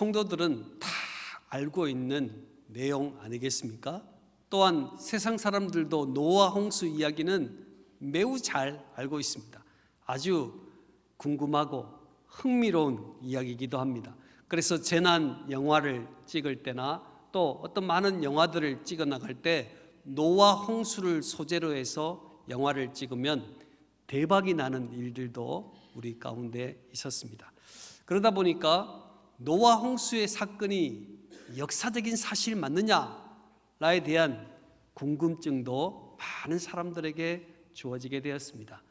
성도들은 다 알고 있는 내용 아니겠습니까? 또한 세상 사람들도 노아 홍수 이야기는 매우 잘 알고 있습니다. 아주 궁금하고 흥미로운 이야기이기도 합니다. 그래서 재난 영화를 찍을 때나 또 어떤 많은 영화들을 찍어 나갈 때 노아 홍수를 소재로 해서 영화를 찍으면 대박이 나는 일들도 우리 가운데 있었습니다. 그러다 보니까 노아 홍수의 사건이 역사적인 사실 맞느냐에 대한 궁금증도 많은 사람들에게 주어지게 되었습니다.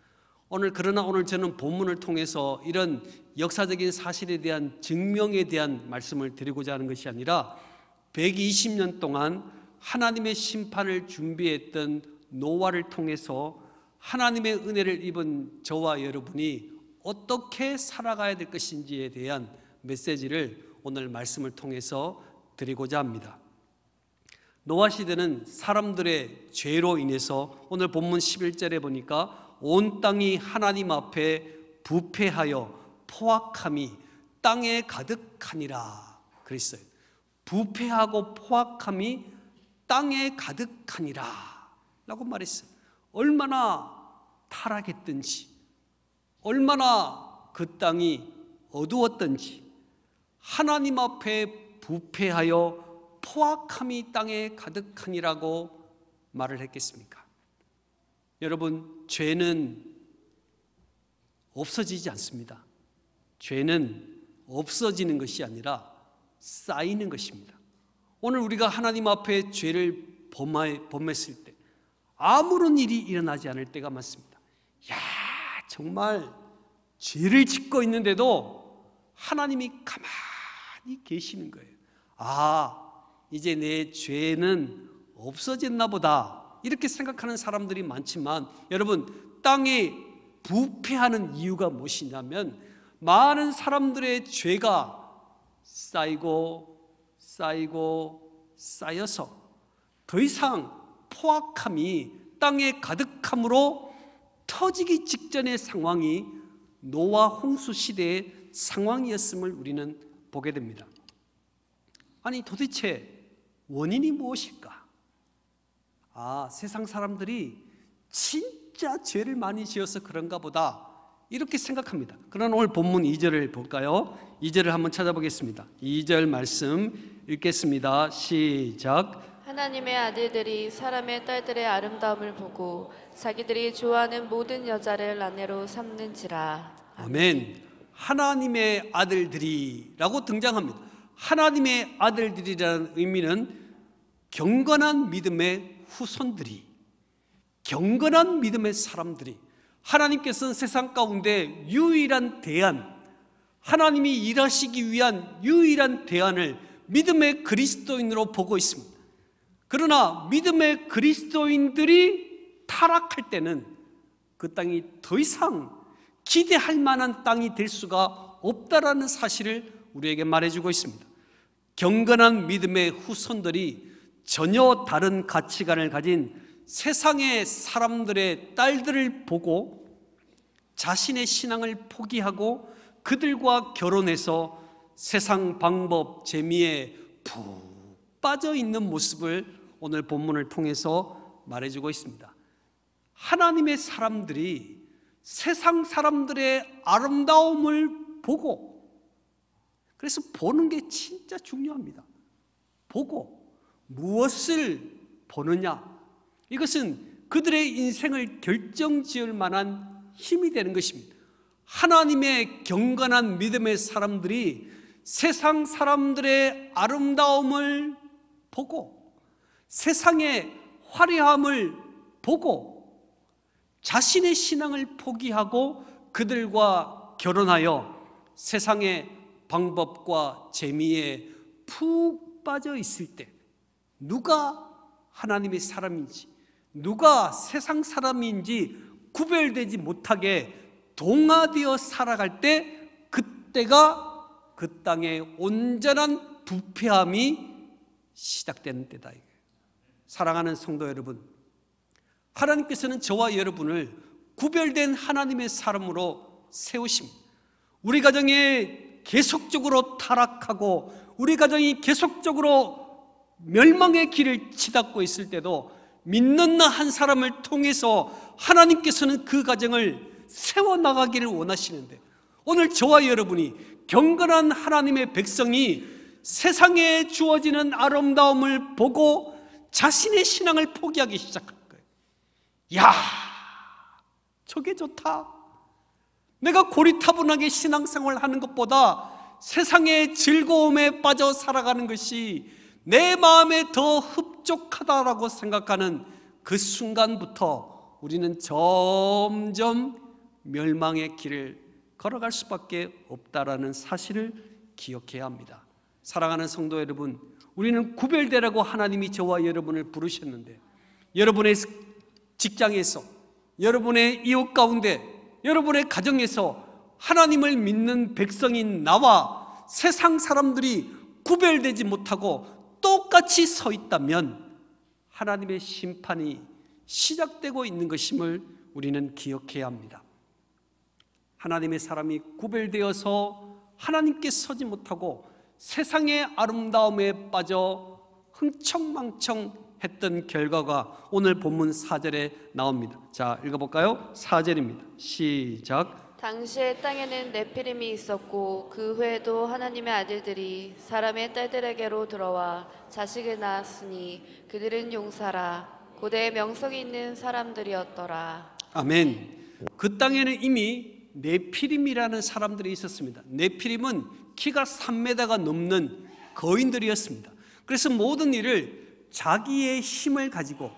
오늘 그러나 오늘 저는 본문을 통해서 이런 역사적인 사실에 대한 증명에 대한 말씀을 드리고자 하는 것이 아니라 120년 동안 하나님의 심판을 준비했던 노아를 통해서 하나님의 은혜를 입은 저와 여러분이 어떻게 살아가야 될 것인지에 대한 메시지를 오늘 말씀을 통해서 드리고자 합니다. 노아 시대는 사람들의 죄로 인해서 오늘 본문 11절에 보니까 온 땅이 하나님 앞에 부패하여 포악함이 땅에 가득하니라 그랬어요. 부패하고 포악함이 땅에 가득하니라 라고 말했어요. 얼마나 타락했든지 얼마나 그 땅이 어두웠던지 하나님 앞에 부패하여 포악함이 땅에 가득하니라고 말을 했겠습니까? 여러분, 죄는 없어지지 않습니다. 죄는 없어지는 것이 아니라 쌓이는 것입니다. 오늘 우리가 하나님 앞에 죄를 범했을 때 아무런 일이 일어나지 않을 때가 많습니다. 야, 정말 죄를 짓고 있는데도 하나님이 가만 계시는 거예요. 아, 이제 내 죄는 없어졌나 보다. 이렇게 생각하는 사람들이 많지만 여러분, 땅이 부패하는 이유가 무엇이냐면 많은 사람들의 죄가 쌓이고 쌓이고 쌓여서 더 이상 포악함이 땅에 가득함으로 터지기 직전의 상황이 노아 홍수 시대의 상황이었음을 우리는 보게 됩니다. 아니 도대체 원인이 무엇일까? 아 세상 사람들이 진짜 죄를 많이 지어서 그런가 보다 이렇게 생각합니다. 그러나 오늘 본문 2절을 볼까요? 2절을 한번 찾아보겠습니다. 2절 말씀 읽겠습니다. 시작. 하나님의 아들들이 사람의 딸들의 아름다움을 보고 자기들이 좋아하는 모든 여자를 아내로 삼는지라. 아멘. 하나님의 아들들이라고 등장합니다. 하나님의 아들들이라는 의미는 경건한 믿음의 후손들이, 경건한 믿음의 사람들이, 하나님께서는 세상 가운데 유일한 대안, 하나님이 일하시기 위한 유일한 대안을 믿음의 그리스도인으로 보고 있습니다. 그러나 믿음의 그리스도인들이 타락할 때는 그 땅이 더 이상 기대할 만한 땅이 될 수가 없다라는 사실을 우리에게 말해주고 있습니다. 경건한 믿음의 후손들이 전혀 다른 가치관을 가진 세상의 사람들의 딸들을 보고 자신의 신앙을 포기하고 그들과 결혼해서 세상 방법 재미에 푹 빠져 있는 모습을 오늘 본문을 통해서 말해주고 있습니다. 하나님의 사람들이 세상 사람들의 아름다움을 보고 그래서 보는 게 진짜 중요합니다. 보고 무엇을 보느냐 이것은 그들의 인생을 결정지을 만한 힘이 되는 것입니다. 하나님의 경건한 믿음의 사람들이 세상 사람들의 아름다움을 보고 세상의 화려함을 보고 자신의 신앙을 포기하고 그들과 결혼하여 세상의 방법과 재미에 푹 빠져 있을 때 누가 하나님의 사람인지 누가 세상 사람인지 구별되지 못하게 동화되어 살아갈 때 그때가 그 땅의 온전한 부패함이 시작되는 때다. 사랑하는 성도 여러분, 하나님께서는 저와 여러분을 구별된 하나님의 사람으로 세우심 우리 가정이 계속적으로 타락하고 우리 가정이 계속적으로 멸망의 길을 치닫고 있을 때도 믿는 나 한 사람을 통해서 하나님께서는 그 가정을 세워나가기를 원하시는데 오늘 저와 여러분이 경건한 하나님의 백성이 세상에 주어지는 아름다움을 보고 자신의 신앙을 포기하기 시작합니다. 야, 저게 좋다. 내가 고리타분하게 신앙생활 하는 것보다 세상의 즐거움에 빠져 살아가는 것이 내 마음에 더 흡족하다라고 생각하는 그 순간부터 우리는 점점 멸망의 길을 걸어갈 수밖에 없다라는 사실을 기억해야 합니다. 사랑하는 성도 여러분, 우리는 구별되라고 하나님이 저와 여러분을 부르셨는데 여러분의 직장에서 여러분의 이웃 가운데 여러분의 가정에서 하나님을 믿는 백성인 나와 세상 사람들이 구별되지 못하고 똑같이 서 있다면 하나님의 심판이 시작되고 있는 것임을 우리는 기억해야 합니다. 하나님의 사람이 구별되어서 하나님께 서지 못하고 세상의 아름다움에 빠져 흥청망청 했던 결과가 오늘 본문 4절에 나옵니다. 자, 읽어볼까요? 4절입니다. 시작. 당시에 땅에는 네피림이 있었고 그 후에도 하나님의 아들들이 사람의 딸들에게로 들어와 자식을 낳았으니 그들은 용사라 고대의 명성이 있는 사람들이었더라. 아멘. 그 땅에는 이미 네피림이라는 사람들이 있었습니다. 네피림은 키가 3m가 넘는 거인들이었습니다. 그래서 모든 일을 자기의 힘을 가지고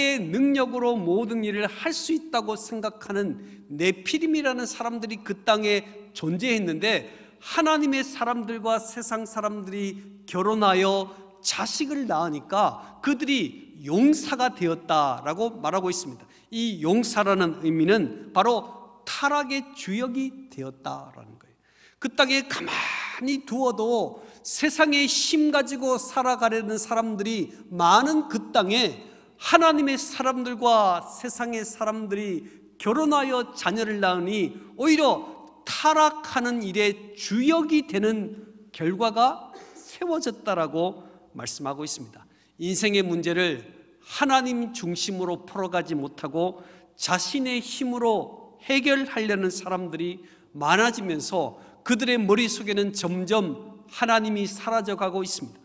자기의 능력으로 모든 일을 할 수 있다고 생각하는 네피림이라는 사람들이 그 땅에 존재했는데 하나님의 사람들과 세상 사람들이 결혼하여 자식을 낳으니까 그들이 용사가 되었다라고 말하고 있습니다. 이 용사라는 의미는 바로 타락의 주역이 되었다라는 거예요. 그 땅에 가만히 두어도 세상에힘 가지고 살아가려는 사람들이 많은 그 땅에 하나님의 사람들과 세상의 사람들이 결혼하여 자녀를 낳으니 오히려 타락하는 일에 주역이 되는 결과가 세워졌다라고 말씀하고 있습니다. 인생의 문제를 하나님 중심으로 풀어가지 못하고 자신의 힘으로 해결하려는 사람들이 많아지면서 그들의 머릿속에는 점점 하나님이 사라져가고 있습니다.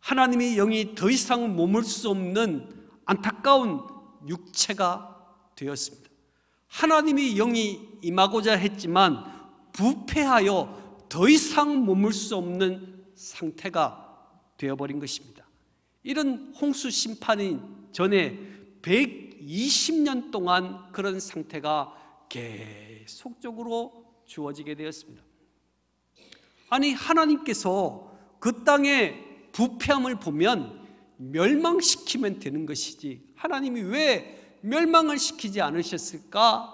하나님의 영이 더 이상 머물 수 없는 안타까운 육체가 되었습니다. 하나님의 영이 임하고자 했지만 부패하여 더 이상 머물 수 없는 상태가 되어버린 것입니다. 이런 홍수 심판이 전에 120년 동안 그런 상태가 계속적으로 주어지게 되었습니다. 아니 하나님께서 그 땅의 부패함을 보면 멸망시키면 되는 것이지 하나님이 왜 멸망을 시키지 않으셨을까?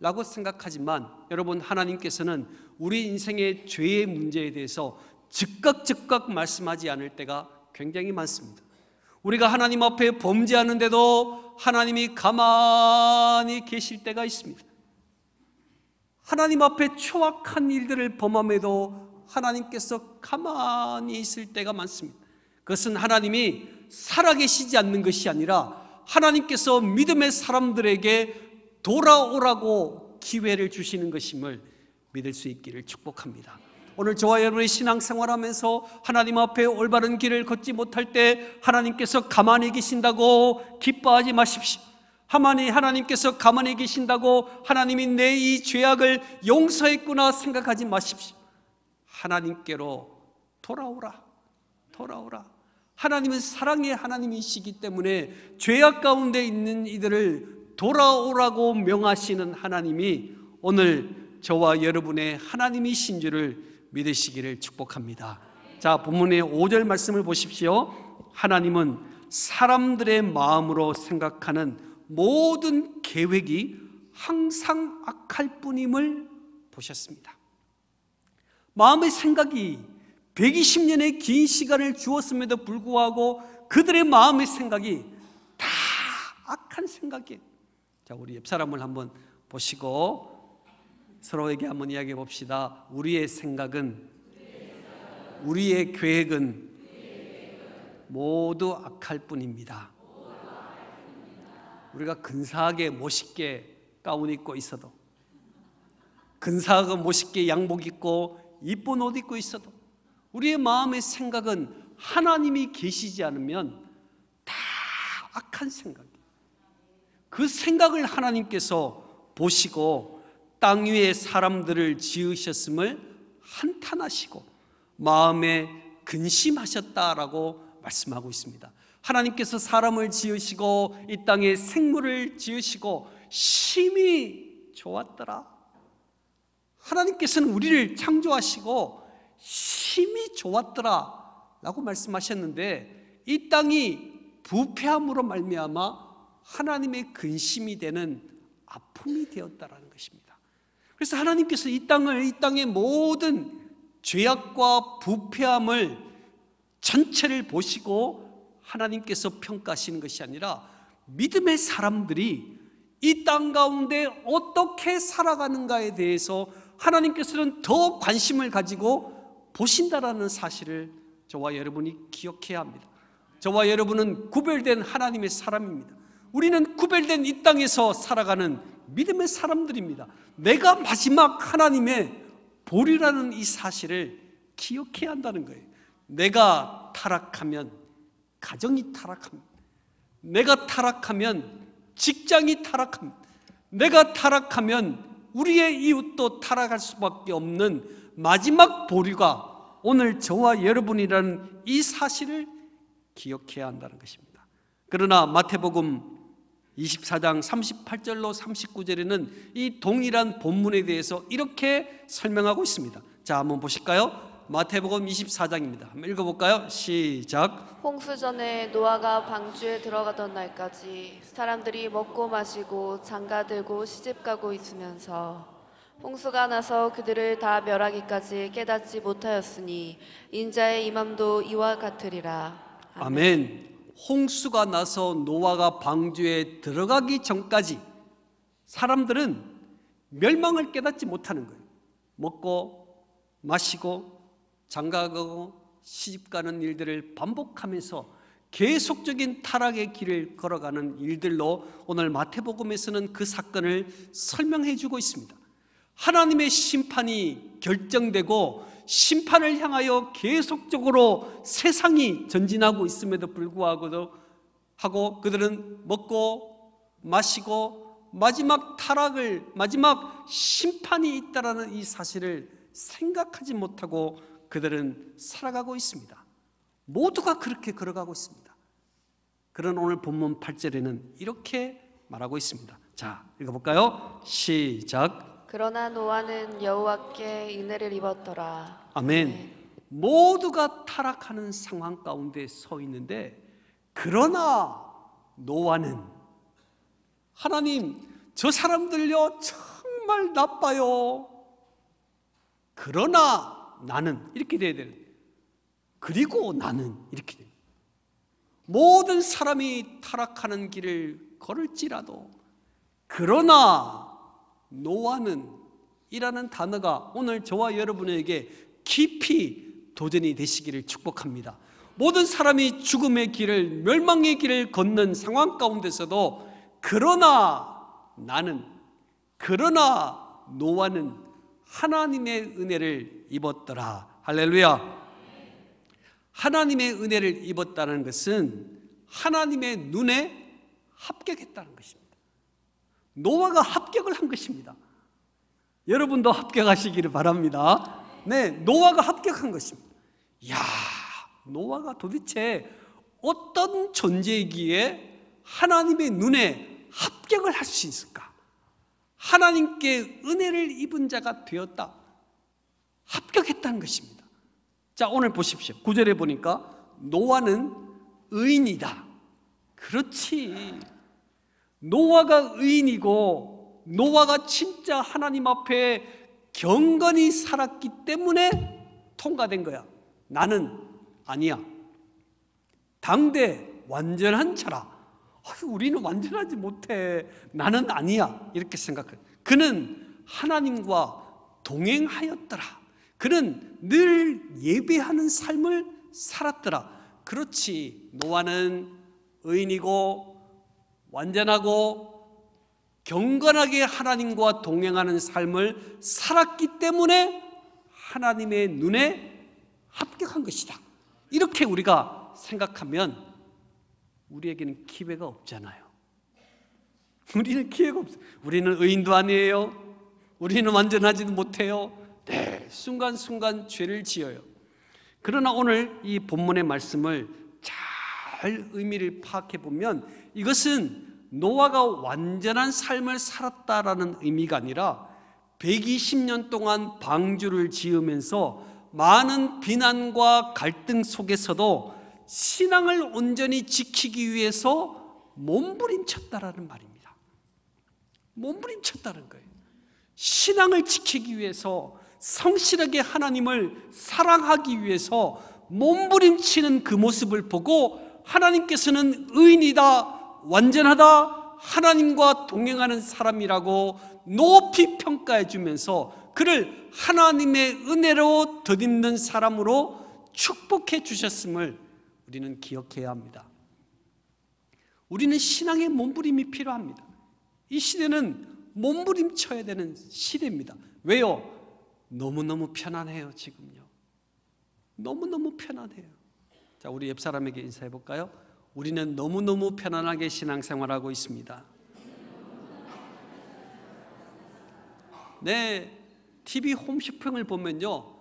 라고 생각하지만 여러분 하나님께서는 우리 인생의 죄의 문제에 대해서 즉각 즉각 말씀하지 않을 때가 굉장히 많습니다 우리가 하나님 앞에 범죄하는데도 하나님이 가만히 계실 때가 있습니다 하나님 앞에 초악한 일들을 범함에도 하나님께서 가만히 있을 때가 많습니다. 그것은 하나님이 살아계시지 않는 것이 아니라 하나님께서 믿음의 사람들에게 돌아오라고 기회를 주시는 것임을 믿을 수 있기를 축복합니다. 오늘 저와 여러분의 신앙생활하면서 하나님 앞에 올바른 길을 걷지 못할 때 하나님께서 가만히 계신다고 기뻐하지 마십시오. 하만이 하나님께서 가만히 계신다고 하나님이 내 이 죄악을 용서했구나 생각하지 마십시오. 하나님께로 돌아오라. 돌아오라. 하나님은 사랑의 하나님이시기 때문에 죄악 가운데 있는 이들을 돌아오라고 명하시는 하나님이 오늘 저와 여러분의 하나님이신 줄을 믿으시기를 축복합니다. 자, 본문의 5절 말씀을 보십시오. 하나님은 사람들의 마음으로 생각하는 모든 계획이 항상 악할 뿐임을 보셨습니다. 마음의 생각이 120년의 긴 시간을 주었음에도 불구하고 그들의 마음의 생각이 다 악한 생각이에요. 자, 우리 옆 사람을 한번 보시고 서로에게 한번 이야기해 봅시다. 우리의 생각은 우리의 계획은 모두 악할 뿐입니다. 우리가 근사하게 멋있게 가운 입고 있어도 근사하고 멋있게 양복 입고 이쁜 옷 입고 있어도 우리의 마음의 생각은 하나님이 계시지 않으면 다 악한 생각이에요. 그 생각을 하나님께서 보시고 땅 위에 사람들을 지으셨음을 한탄하시고 마음에 근심하셨다라고 말씀하고 있습니다. 하나님께서 사람을 지으시고 이 땅에 생물을 지으시고 심히 좋았더라. 하나님께서는 우리를 창조하시고 심히 좋았더라 라고 말씀하셨는데 이 땅이 부패함으로 말미암아 하나님의 근심이 되는 아픔이 되었다라는 것입니다. 그래서 하나님께서 이 땅을 이 땅의 모든 죄악과 부패함을 전체를 보시고 하나님께서 평가하시는 것이 아니라 믿음의 사람들이 이 땅 가운데 어떻게 살아가는가에 대해서 하나님께서는 더 관심을 가지고 보신다라는 사실을 저와 여러분이 기억해야 합니다. 저와 여러분은 구별된 하나님의 사람입니다. 우리는 구별된 이 땅에서 살아가는 믿음의 사람들입니다. 내가 마지막 하나님의 보리라는 이 사실을 기억해야 한다는 거예요. 내가 타락하면 가정이 타락합니다. 내가 타락하면 직장이 타락합니다. 내가 타락하면 우리의 이웃도 타락할 수밖에 없는 마지막 보류가 오늘 저와 여러분이라는 이 사실을 기억해야 한다는 것입니다. 그러나 마태복음 24장 38절로 39절에는 이 동일한 본문에 대해서 이렇게 설명하고 있습니다. 자, 한번 보실까요? 마태복음 24장입니다. 한번 읽어볼까요? 시작. 홍수 전에 노아가 방주에 들어가던 날까지 사람들이 먹고 마시고 장가 들고 시집 가고 있으면서 홍수가 나서 그들을 다 멸하기까지 깨닫지 못하였으니 인자의 이맘도 이와 같으리라. 아멘. 아멘. 홍수가 나서 노아가 방주에 들어가기 전까지 사람들은 멸망을 깨닫지 못하는 거예요. 먹고 마시고 장가가고 시집가는 일들을 반복하면서 계속적인 타락의 길을 걸어가는 일들로 오늘 마태복음에서는 그 사건을 설명해 주고 있습니다. 하나님의 심판이 결정되고 심판을 향하여 계속적으로 세상이 전진하고 있음에도 불구하고 하고 그들은 먹고 마시고 마지막 타락을 마지막 심판이 있다라는 이 사실을 생각하지 못하고 그들은 살아가고 있습니다. 모두가 그렇게 걸어가고 있습니다. 그런 오늘 본문 8절에는 이렇게 말하고 있습니다. 자, 읽어볼까요? 시작. 그러나 노아는 여호와께 인해를 입었더라. 아멘. 네. 모두가 타락하는 상황 가운데 서 있는데 그러나 노아는 하나님 저 사람들요 정말 나빠요. 그러나 나는 이렇게 돼야 되는 그리고 나는 이렇게 돼요. 모든 사람이 타락하는 길을 걸을지라도 그러나 노아는 이라는 단어가 오늘 저와 여러분에게 깊이 도전이 되시기를 축복합니다. 모든 사람이 죽음의 길을 멸망의 길을 걷는 상황 가운데서도 그러나 나는 그러나 노아는 하나님의 은혜를 입었더라. 할렐루야. 하나님의 은혜를 입었다는 것은 하나님의 눈에 합격했다는 것입니다. 노아가 합격을 한 것입니다. 여러분도 합격하시기를 바랍니다. 네, 노아가 합격한 것입니다. 야, 노아가 도대체 어떤 존재이기에 하나님의 눈에 합격을 할 수 있을까? 하나님께 은혜를 입은 자가 되었다. 합격했다는 것입니다. 자, 오늘 보십시오. 구절에 보니까 노아는 의인이다. 그렇지. 노아가 의인이고 노아가 진짜 하나님 앞에 경건히 살았기 때문에 통과된 거야. 나는 아니야. 당대 완전한 자라. 아유, 우리는 완전하지 못해. 나는 아니야. 이렇게 생각해. 그는 하나님과 동행하였더라. 그는 늘 예배하는 삶을 살았더라. 그렇지. 노아는 의인이고 완전하고 경건하게 하나님과 동행하는 삶을 살았기 때문에 하나님의 눈에 합격한 것이다. 이렇게 우리가 생각하면 우리에게는 기회가 없잖아요. 우리는 기회가 없어. 우리는 의인도 아니에요. 우리는 완전하지도 못해요. 네, 순간순간 죄를 지어요. 그러나 오늘 이 본문의 말씀을 잘 의미를 파악해 보면 이것은 노아가 완전한 삶을 살았다라는 의미가 아니라 120년 동안 방주를 지으면서 많은 비난과 갈등 속에서도 신앙을 온전히 지키기 위해서 몸부림쳤다라는 말입니다. 몸부림쳤다는 거예요. 신앙을 지키기 위해서 성실하게 하나님을 사랑하기 위해서 몸부림치는 그 모습을 보고 하나님께서는 의인이다, 완전하다, 하나님과 동행하는 사람이라고 높이 평가해 주면서 그를 하나님의 은혜로 덧입는 사람으로 축복해 주셨음을 우리는 기억해야 합니다. 우리는 신앙의 몸부림이 필요합니다. 이 시대는 몸부림쳐야 되는 시대입니다. 왜요? 너무너무 편안해요, 지금요. 너무너무 편안해요. 자, 우리 옆 사람에게 인사해 볼까요? 우리는 너무너무 편안하게 신앙생활하고 있습니다. 네, TV 홈쇼핑을 보면요.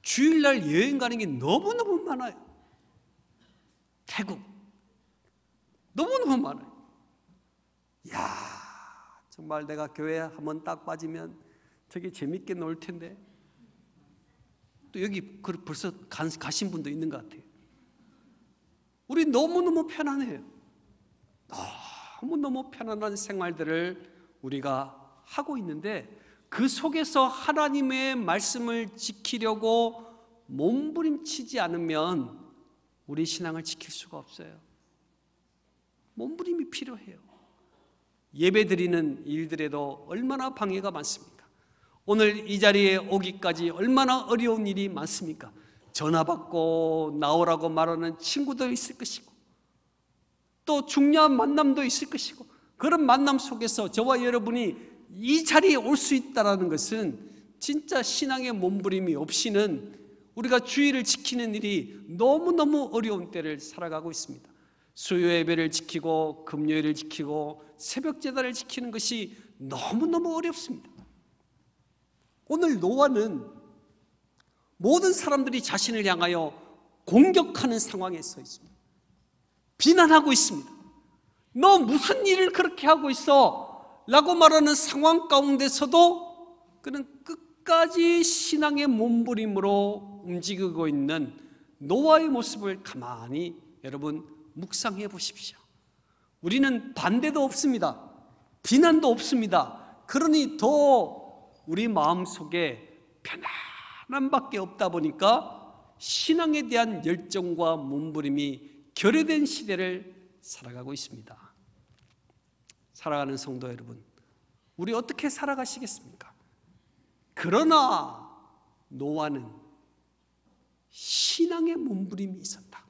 주일날 여행 가는 게 너무너무 많아요. 태국 너무너무 많아요. 야 정말 내가 교회 한번 딱 빠지면 되게 재밌게 놀 텐데 또 여기 그 벌써 가신 분도 있는 것 같아요. 우리 너무너무 편안해요. 너무너무 편안한 생활들을 우리가 하고 있는데 그 속에서 하나님의 말씀을 지키려고 몸부림치지 않으면 우리 신앙을 지킬 수가 없어요. 몸부림이 필요해요. 예배 드리는 일들에도 얼마나 방해가 많습니까? 오늘 이 자리에 오기까지 얼마나 어려운 일이 많습니까? 전화 받고 나오라고 말하는 친구도 있을 것이고 또 중요한 만남도 있을 것이고 그런 만남 속에서 저와 여러분이 이 자리에 올 수있다는 것은 진짜 신앙의 몸부림이 없이는 우리가 주의를 지키는 일이 너무너무 어려운 때를 살아가고 있습니다. 수요 예배를 지키고 금요일을 지키고 새벽 제단을 지키는 것이 너무너무 어렵습니다. 오늘 노아는 모든 사람들이 자신을 향하여 공격하는 상황에 서 있습니다. 비난하고 있습니다. 너 무슨 일을 그렇게 하고 있어? 라고 말하는 상황 가운데서도 그는 끝 끝까지 신앙의 몸부림으로 움직이고 있는 노아의 모습을 가만히 여러분 묵상해 보십시오. 우리는 반대도 없습니다. 비난도 없습니다. 그러니 더 우리 마음 속에 편안함밖에 없다 보니까 신앙에 대한 열정과 몸부림이 결여된 시대를 살아가고 있습니다. 살아가는 성도 여러분, 우리 어떻게 살아가시겠습니까? 그러나 노아는 신앙의 몸부림이 있었다.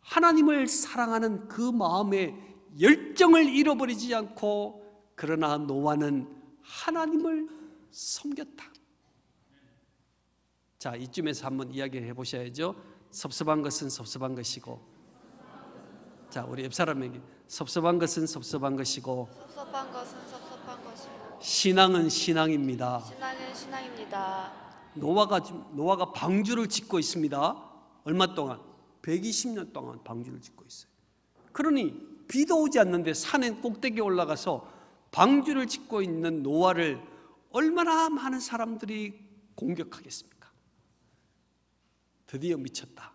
하나님을 사랑하는 그 마음에 열정을 잃어버리지 않고 그러나 노아는 하나님을 섬겼다. 자, 이쯤에서 한번 이야기해 보셔야죠. 섭섭한 것은 섭섭한 것이고 자, 우리 옆 사람에게 섭섭한 것은 섭섭한 것이고 섭섭한 것은 신앙은 신앙입니다. 신앙은 신앙입니다. 노아가 노아가 방주를 짓고 있습니다. 얼마 동안? 120년 동안 방주를 짓고 있어요. 그러니 비도 오지 않는데 산에 꼭대기 올라가서 방주를 짓고 있는 노아를 얼마나 많은 사람들이 공격하겠습니까? 드디어 미쳤다.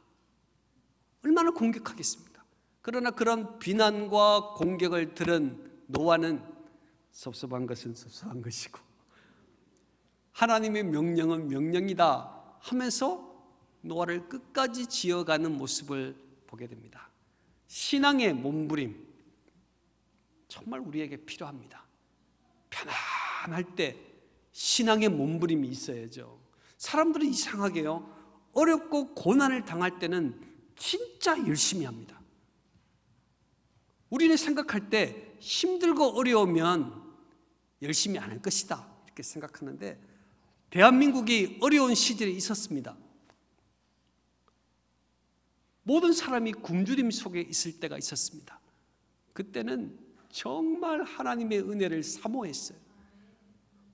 얼마나 공격하겠습니까? 그러나 그런 비난과 공격을 들은 노아는 섭섭한 것은 섭섭한 것이고 하나님의 명령은 명령이다 하면서 노아를 끝까지 지어가는 모습을 보게 됩니다. 신앙의 몸부림 정말 우리에게 필요합니다. 편안할 때 신앙의 몸부림이 있어야죠. 사람들은 이상하게요. 어렵고 고난을 당할 때는 진짜 열심히 합니다. 우리는 생각할 때 힘들고 어려우면 열심히 안 할 것이다 이렇게 생각하는데 대한민국이 어려운 시절에 있었습니다 모든 사람이 굶주림 속에 있을 때가 있었습니다 그때는 정말 하나님의 은혜를 사모했어요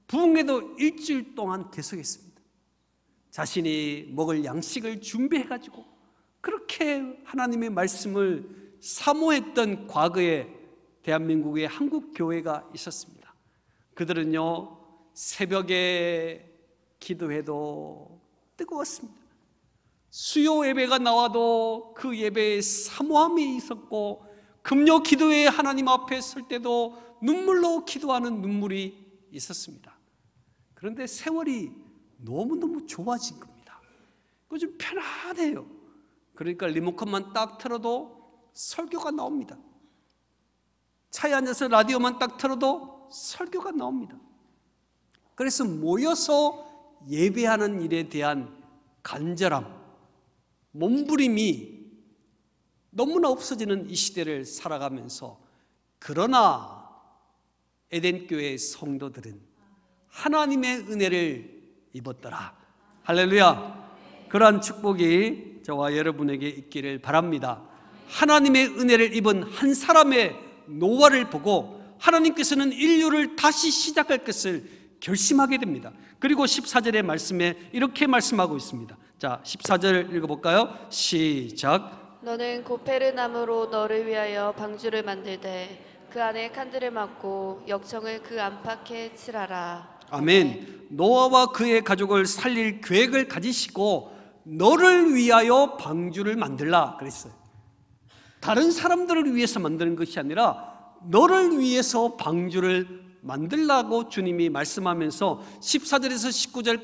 부흥회도 일주일 동안 계속했습니다 자신이 먹을 양식을 준비해가지고 그렇게 하나님의 말씀을 사모했던 과거에 대한민국의 한국 교회가 있었습니다 그들은요, 새벽에 기도해도 뜨거웠습니다. 수요 예배가 나와도 그 예배에 사모함이 있었고, 금요 기도에 하나님 앞에 설 때도 눈물로 기도하는 눈물이 있었습니다. 그런데 세월이 너무너무 좋아진 겁니다. 그 좀 편안해요. 그러니까 리모컨만 딱 틀어도 설교가 나옵니다. 차에 앉아서 라디오만 딱 틀어도 설교가 나옵니다. 그래서 모여서 예배하는 일에 대한 간절함, 몸부림이 너무나 없어지는 이 시대를 살아가면서 그러나 에덴교회 성도들은 하나님의 은혜를 입었더라. 할렐루야. 그러한 축복이 저와 여러분에게 있기를 바랍니다. 하나님의 은혜를 입은 한 사람의 노화를 보고 하나님께서는 인류를 다시 시작할 것을 결심하게 됩니다. 그리고 14절의 말씀에 이렇게 말씀하고 있습니다. 자, 14절 읽어볼까요? 시작. 너는 고페르나무로 너를 위하여 방주를 만들되 그 안에 칸들을 막고 역청을 그 안팎에 칠하라. 아멘. 노아와 그의 가족을 살릴 계획을 가지시고 너를 위하여 방주를 만들라 그랬어요. 다른 사람들을 위해서 만드는 것이 아니라 너를 위해서 방주를 만들라고 주님이 말씀하면서 14절에서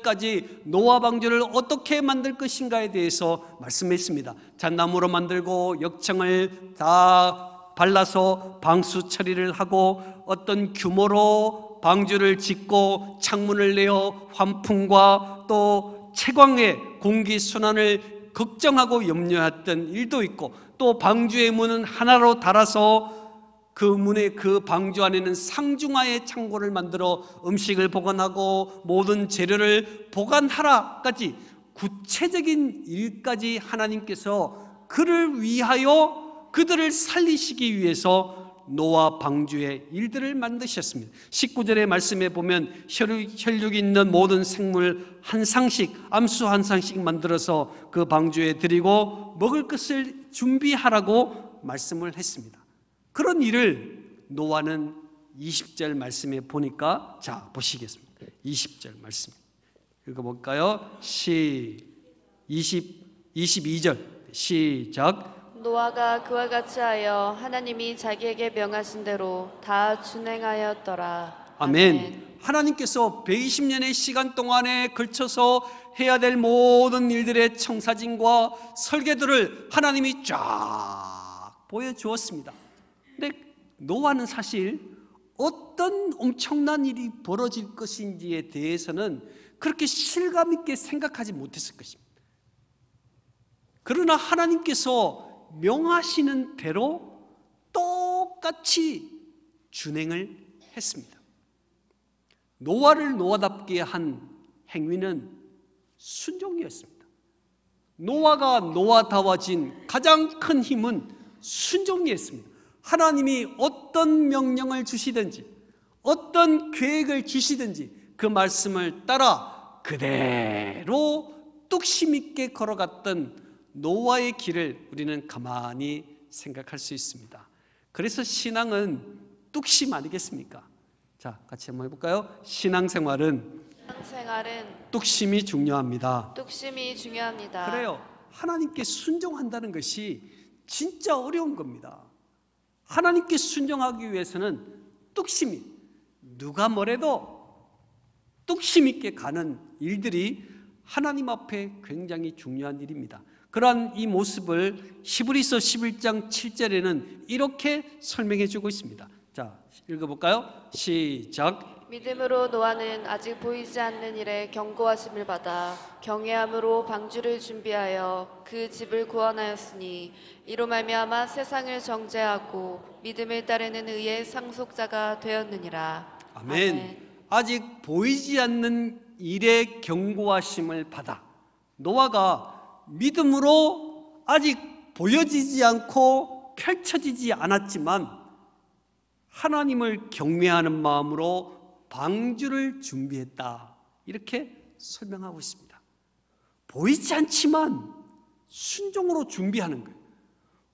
19절까지 노아 방주를 어떻게 만들 것인가에 대해서 말씀했습니다. 잣나무로 만들고 역청을 다 발라서 방수 처리를 하고 어떤 규모로 방주를 짓고 창문을 내어 환풍과 또 채광의 공기 순환을 걱정하고 염려했던 일도 있고 또 방주의 문은 하나로 달아서 그 문의 그 방주 안에는 상중하의 창고를 만들어 음식을 보관하고 모든 재료를 보관하라까지 구체적인 일까지 하나님께서 그를 위하여 그들을 살리시기 위해서 노아 방주의 일들을 만드셨습니다. 19절의 말씀에 보면 혈육, 혈육이 있는 모든 생물 한 상씩 암수 한 상씩 만들어서 그 방주에 드리고 먹을 것을 준비하라고 말씀을 했습니다. 그런 일을 노아는 20절 말씀에 보니까 자 보시겠습니다. 20절 말씀 읽어볼까요? 시 20, 22절 시작 노아가 그와 같이 하여 하나님이 자기에게 명하신 대로 다 준행하였더라. 아멘. 아멘. 하나님께서 120년의 시간 동안에 걸쳐서 해야 될 모든 일들의 청사진과 설계들을 하나님이 쫙 보여주었습니다. 근데 노아는 사실 어떤 엄청난 일이 벌어질 것인지에 대해서는 그렇게 실감 있게 생각하지 못했을 것입니다. 그러나 하나님께서 명하시는 대로 똑같이 준행을 했습니다. 노아를 노아답게 한 행위는 순종이었습니다. 노아가 노아다워진 가장 큰 힘은 순종이었습니다. 하나님이 어떤 명령을 주시든지 어떤 계획을 주시든지 그 말씀을 따라 그대로 뚝심 있게 걸어갔던 노아의 길을 우리는 가만히 생각할 수 있습니다. 그래서 신앙은 뚝심 아니겠습니까? 자, 같이 한번 해볼까요? 신앙생활은 신앙생활은 뚝심이 중요합니다. 뚝심이 중요합니다. 그래요. 하나님께 순종한다는 것이 진짜 어려운 겁니다. 하나님께 순종하기 위해서는 뚝심이 누가 뭐래도 뚝심 있게 가는 일들이 하나님 앞에 굉장히 중요한 일입니다. 그러한 이 모습을 시브리서 11장 7절에는 이렇게 설명해 주고 있습니다. 자, 읽어볼까요? 시작. 믿음으로 노아는 아직 보이지 않는 일에 경고하심을 받아 경외함으로 방주를 준비하여 그 집을 구원하였으니 이로 말미암아 세상을 정죄하고 믿음을 따르는 의의 상속자가 되었느니라. 아멘. 아멘. 아직 보이지 않는 일에 경고하심을 받아 노아가 믿음으로 아직 보여지지 않고 펼쳐지지 않았지만 하나님을 경외하는 마음으로 방주를 준비했다. 이렇게 설명하고 있습니다. 보이지 않지만 순종으로 준비하는 거예요.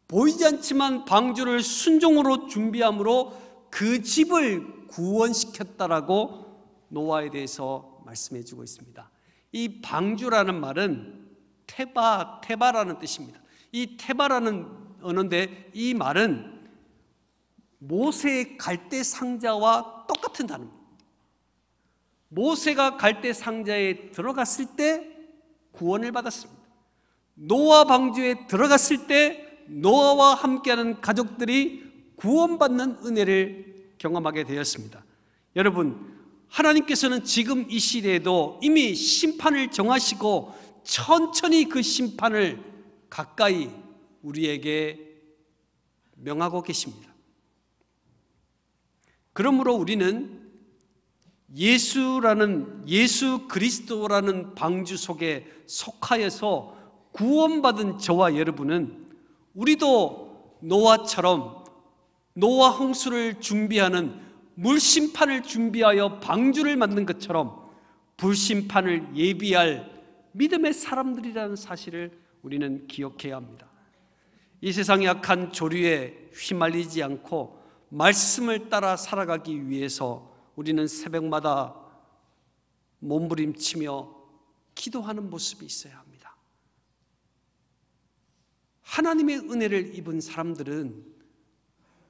보이지 않지만 방주를 순종으로 준비함으로 그 집을 구원시켰다라고 노아에 대해서 말씀해 주고 있습니다. 이 방주라는 말은 테바, 테바라는 뜻입니다. 이 테바라는 언어인데 이 말은 모세의 갈대 상자와 똑같은 단어입니다. 모세가 갈대 상자에 들어갔을 때 구원을 받았습니다. 노아 방주에 들어갔을 때 노아와 함께하는 가족들이 구원받는 은혜를 경험하게 되었습니다. 여러분, 하나님께서는 지금 이 시대에도 이미 심판을 정하시고 천천히 그 심판을 가까이 우리에게 명하고 계십니다. 그러므로 우리는 예수라는 예수 그리스도라는 방주 속에 속하여서 구원받은 저와 여러분은 우리도 노아처럼 노아 홍수를 준비하는 물심판을 준비하여 방주를 만든 것처럼 불심판을 예비할 믿음의 사람들이라는 사실을 우리는 기억해야 합니다. 이 세상의 악한 조류에 휘말리지 않고 말씀을 따라 살아가기 위해서 우리는 새벽마다 몸부림치며 기도하는 모습이 있어야 합니다. 하나님의 은혜를 입은 사람들은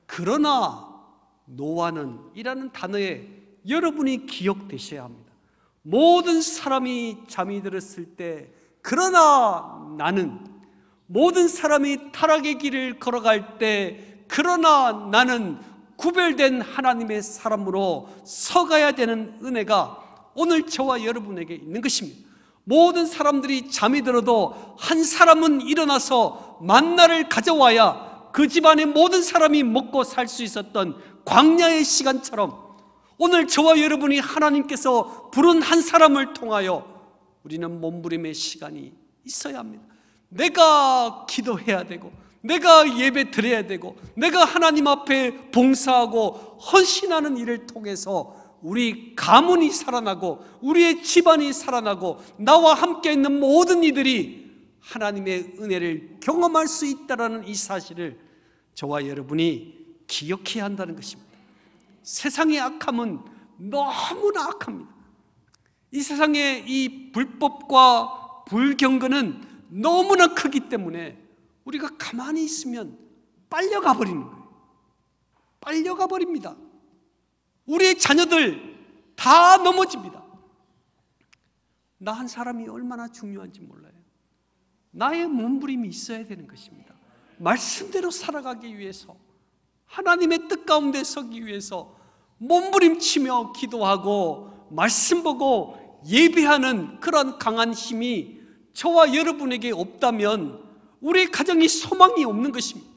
그러나 노아는 이라는 단어에 여러분이 기억되셔야 합니다. 모든 사람이 잠이 들었을 때 그러나 나는 모든 사람이 타락의 길을 걸어갈 때 그러나 나는 구별된 하나님의 사람으로 서가야 되는 은혜가 오늘 저와 여러분에게 있는 것입니다. 모든 사람들이 잠이 들어도 한 사람은 일어나서 만나를 가져와야 그 집안의 모든 사람이 먹고 살 수 있었던 광야의 시간처럼 오늘 저와 여러분이 하나님께서 부른 한 사람을 통하여 우리는 몸부림의 시간이 있어야 합니다. 내가 기도해야 되고 내가 예배 드려야 되고, 내가 하나님 앞에 봉사하고 헌신하는 일을 통해서 우리 가문이 살아나고, 우리의 집안이 살아나고, 나와 함께 있는 모든 이들이 하나님의 은혜를 경험할 수 있다는 이 사실을 저와 여러분이 기억해야 한다는 것입니다. 세상의 악함은 너무나 악합니다. 이 세상의 이 불법과 불경건은 너무나 크기 때문에 우리가 가만히 있으면 빨려가 버리는 거예요. 빨려가 버립니다. 우리의 자녀들 다 넘어집니다. 나 한 사람이 얼마나 중요한지 몰라요. 나의 몸부림이 있어야 되는 것입니다. 말씀대로 살아가기 위해서 하나님의 뜻 가운데 서기 위해서 몸부림치며 기도하고 말씀 보고 예배하는 그런 강한 힘이 저와 여러분에게 없다면 우리 가정이 소망이 없는 것입니다.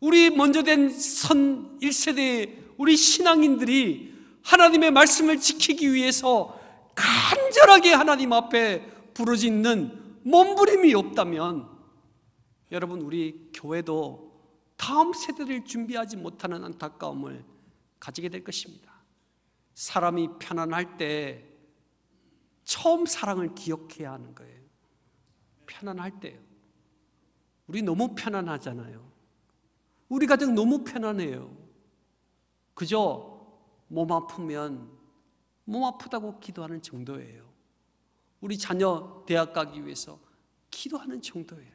우리 먼저 된 선 1세대 우리 신앙인들이 하나님의 말씀을 지키기 위해서 간절하게 하나님 앞에 부르짖는 몸부림이 없다면 여러분 우리 교회도 다음 세대를 준비하지 못하는 안타까움을 가지게 될 것입니다. 사람이 편안할 때 처음 사랑을 기억해야 하는 거예요. 편안할 때요. 우리 너무 편안하잖아요. 우리 가정 너무 편안해요. 그저 몸 아프면 몸 아프다고 기도하는 정도예요. 우리 자녀 대학 가기 위해서 기도하는 정도예요.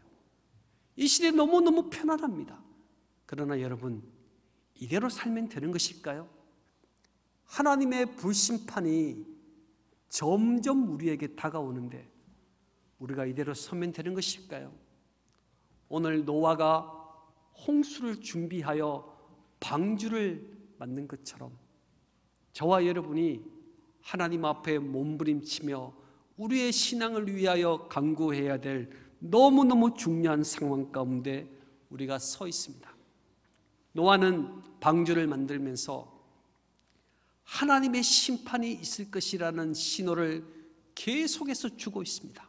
이 시대 너무너무 편안합니다. 그러나 여러분, 이대로 살면 되는 것일까요? 하나님의 불심판이 점점 우리에게 다가오는데 우리가 이대로 서면 되는 것일까요? 오늘 노아가 홍수를 준비하여 방주를 만든 것처럼 저와 여러분이 하나님 앞에 몸부림치며 우리의 신앙을 위하여 강구해야 될 너무너무 중요한 상황 가운데 우리가 서 있습니다. 노아는 방주를 만들면서 하나님의 심판이 있을 것이라는 신호를 계속해서 주고 있습니다.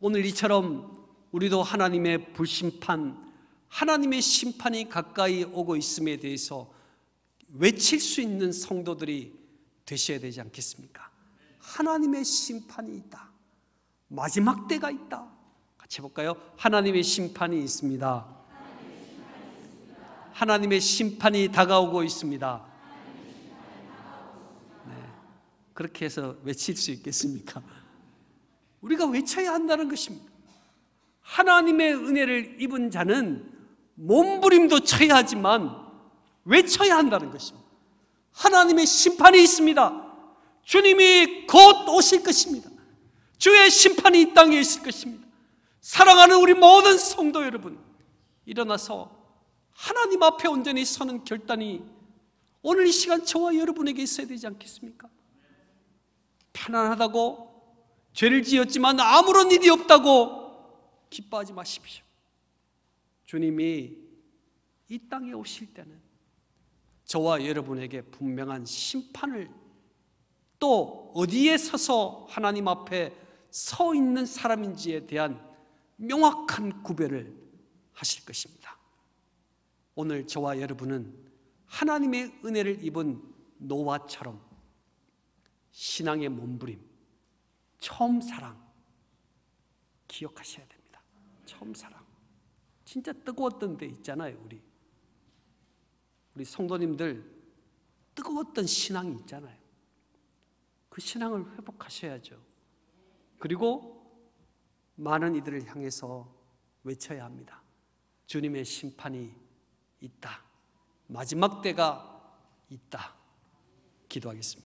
오늘 이처럼 우리도 하나님의 불심판, 하나님의 심판이 가까이 오고 있음에 대해서 외칠 수 있는 성도들이 되셔야 되지 않겠습니까? 하나님의 심판이 있다. 마지막 때가 있다. 같이 볼까요? 하나님의 심판이 있습니다. 하나님의 심판이 다가오고 있습니다. 네. 그렇게 해서 외칠 수 있겠습니까? 우리가 외쳐야 한다는 것입니다. 하나님의 은혜를 입은 자는 몸부림도 쳐야 하지만 외쳐야 한다는 것입니다. 하나님의 심판이 있습니다. 주님이 곧 오실 것입니다. 주의 심판이 이 땅에 있을 것입니다. 사랑하는 우리 모든 성도 여러분, 일어나서 하나님 앞에 온전히 서는 결단이 오늘 이 시간 저와 여러분에게 있어야 되지 않겠습니까? 편안하다고, 죄를 지었지만 아무런 일이 없다고 기뻐하지 마십시오. 주님이 이 땅에 오실 때는 저와 여러분에게 분명한 심판을 또 어디에 서서 하나님 앞에 서 있는 사람인지에 대한 명확한 구별을 하실 것입니다. 오늘 저와 여러분은 하나님의 은혜를 입은 노아처럼 신앙의 몸부림, 처음 사랑 기억하셔야 됩니다. 처음 사랑. 진짜 뜨거웠던 데 있잖아요, 우리. 우리 성도님들 뜨거웠던 신앙이 있잖아요. 그 신앙을 회복하셔야죠. 그리고 많은 이들을 향해서 외쳐야 합니다. 주님의 심판이 있다. 마지막 때가 있다. 기도하겠습니다.